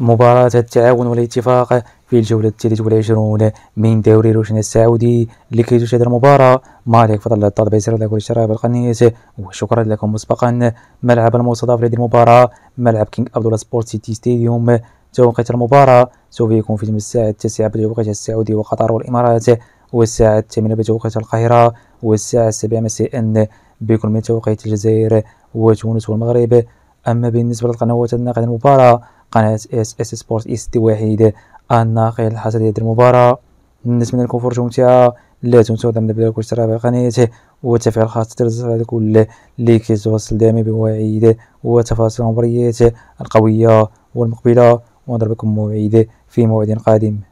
مباراة التعاون والاتفاق في الجولة الثالثة والعشرون من دوري روشن السعودي لكي تشاهد المباراة مالك فضل الطلب يسر لك والشراب القنيس وشكرا لكم مسبقا ملعب المستضاف لهذه المباراة ملعب كينغ عبد سبورت سيتي ستاديوم توقيت المباراة سوف يكون في الساعة التاسعة بتوقيت السعودي وقطر والإمارات والساعة الثامنة بتوقيت القاهرة والساعة السابعة مساء بكل من توقيت الجزائر وتونس والمغرب أما بالنسبة للقنوات الناقلة المباراة قناة اس اس سبورت ايست وحيد الناقل الحصري المباراة نتمنى لكم فرجة ممتعة لا تنسوا دعم البلاك واشتراك قناته وتفعيل خاص الجرس على كل اللي كيتواصل دائما بمواعيد وتفاصيل المباريات القوية والمقبلة ونضربكم موعد في موعد قادم